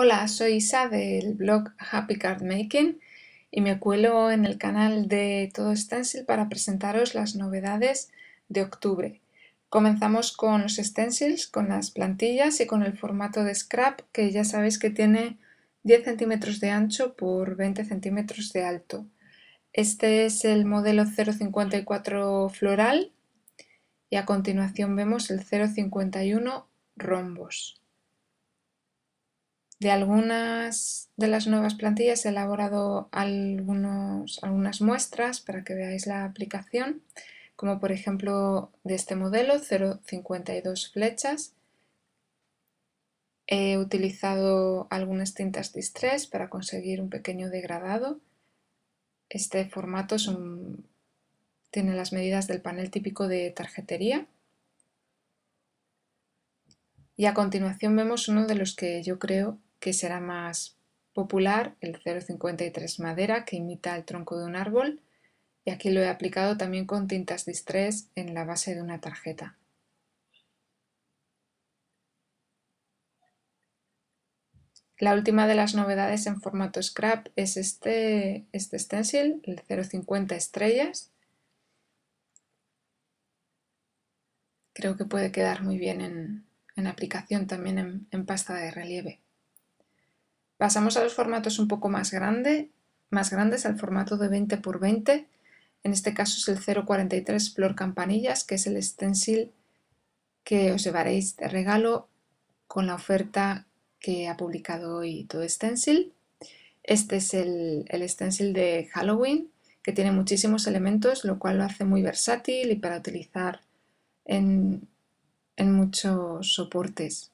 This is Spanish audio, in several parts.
Hola, soy Isa del blog Happy Card Making y me cuelo en el canal de Todo Stencil para presentaros las novedades de octubre. Comenzamos con los stencils, con las plantillas y con el formato de scrap que ya sabéis que tiene 10 centímetros de ancho por 20 centímetros de alto. Este es el modelo 054 floral y a continuación vemos el 051 rombos de algunas de las nuevas plantillas he elaborado algunos, algunas muestras para que veáis la aplicación, como por ejemplo de este modelo 0.52 flechas. He utilizado algunas tintas distress para conseguir un pequeño degradado. Este formato tiene las medidas del panel típico de tarjetería. Y a continuación vemos uno de los que yo creo que será más popular, el 053 madera, que imita el tronco de un árbol, y aquí lo he aplicado también con tintas distress en la base de una tarjeta. La última de las novedades en formato scrap es este, este stencil, el 050 estrellas. Creo que puede quedar muy bien en, aplicación también en pasta de relieve. Pasamos a los formatos un poco más, grande, más grandes, al formato de 20x20. En este caso es el 043 Flor Campanillas, que es el stencil que os llevaréis de regalo con la oferta que ha publicado hoy Todo Stencil. Este es el, stencil de Halloween, que tiene muchísimos elementos, lo cual lo hace muy versátil y para utilizar en, en muchos soportes.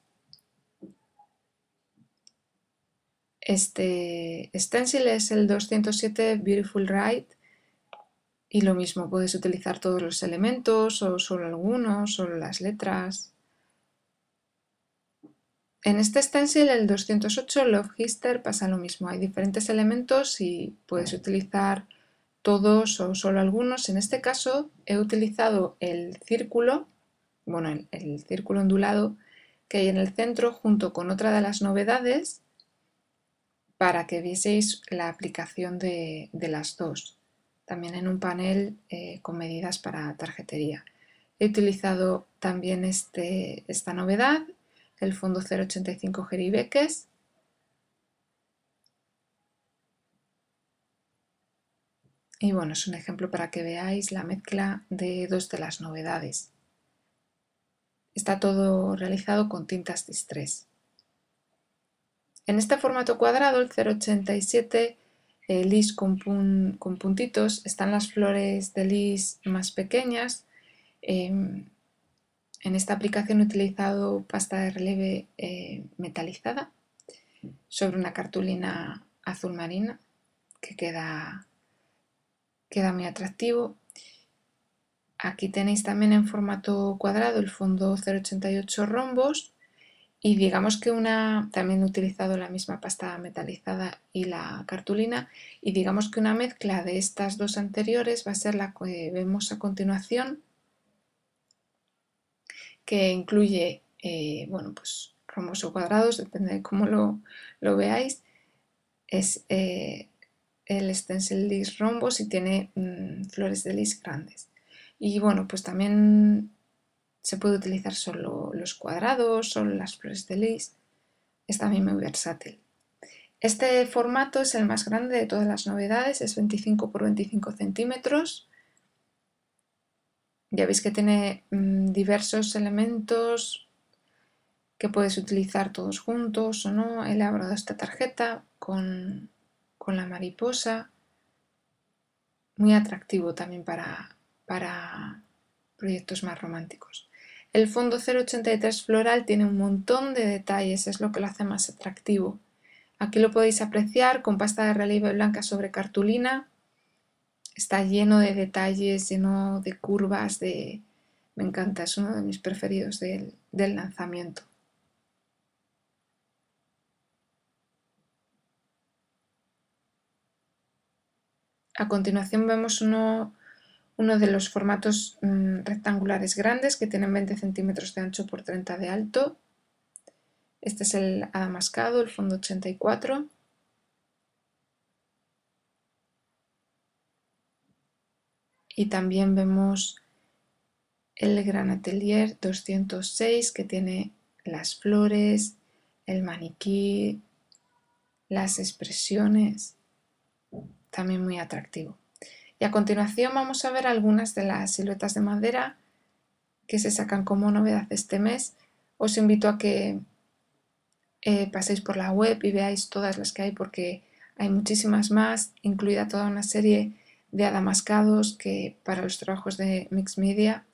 Este stencil es el 207 Beautiful Ride y lo mismo, puedes utilizar todos los elementos o solo algunos, solo las letras. En este stencil, el 208 Love Hister, pasa lo mismo. Hay diferentes elementos y puedes utilizar todos o solo algunos. En este caso he utilizado el círculo, bueno, el, el círculo ondulado que hay en el centro junto con otra de las novedades para que vieseis la aplicación de, las dos, también en un panel eh, con medidas para tarjetería. He utilizado también este, esta novedad, el fondo 085 Geribeques, Y bueno, es un ejemplo para que veáis la mezcla de dos de las novedades. Está todo realizado con tintas distress. En este formato cuadrado, el 087 eh, lis con, puntitos, están las flores de lis más pequeñas. Em, en esta aplicación he utilizado pasta de relieve eh, metalizada sobre una cartulina azul marina que queda, queda muy atractivo. Aquí tenéis también en formato cuadrado el fondo 088 rombos y digamos que una, también he utilizado la misma pasta metalizada y la cartulina, y digamos que una mezcla de estas dos anteriores va a ser la que vemos a continuación, que incluye, eh, bueno, pues rombos o cuadrados, depende de cómo lo, veáis, es eh, el stencil lis rombos y tiene mm, flores de lis grandes. Y bueno, pues también se puede utilizar solo los cuadrados, solo las flores de lis. Es también muy versátil. Este formato es el más grande de todas las novedades, es 25 por 25 centímetros. Ya veis que tiene mm, diversos elementos que puedes utilizar todos juntos o no. He elaborado esta tarjeta con, la mariposa. Muy atractivo también para proyectos más románticos. El fondo 083 floral tiene un montón de detalles, es lo que lo hace más atractivo. Aquí lo podéis apreciar con pasta de relieve blanca sobre cartulina. Está lleno de detalles, lleno de curvas, de... me encanta, es uno de mis preferidos del, del lanzamiento. A continuación vemos uno uno de los formatos mm, rectangulares grandes que tienen 20 centímetros de ancho por 30 de alto. Este es el adamascado, el fondo 84. Y también vemos el Gran Atelier 206 que tiene las flores, el maniquí, las expresiones, también muy atractivo a continuación vamos a ver algunas de las siluetas de madera que se sacan como novedad este mes. Os invito a que eh, paséis por la web y veáis todas las que hay porque hay muchísimas más, incluida toda una serie de adamascados que para los trabajos de Mix Media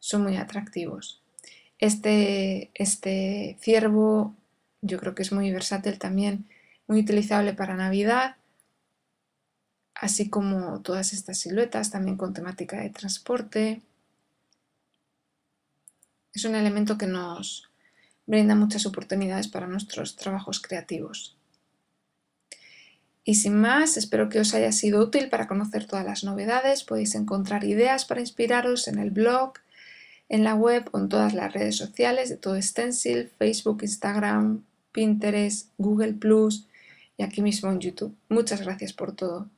son muy atractivos. Este, este ciervo yo creo que es muy versátil también, muy utilizable para Navidad así como todas estas siluetas también con temática de transporte. Es un elemento que nos brinda muchas oportunidades para nuestros trabajos creativos. Y sin más, espero que os haya sido útil para conocer todas las novedades. Podéis encontrar ideas para inspiraros en el blog, en la web o en todas las redes sociales de todo Stencil, Facebook, Instagram, Pinterest, Google ⁇ y aquí mismo en YouTube. Muchas gracias por todo.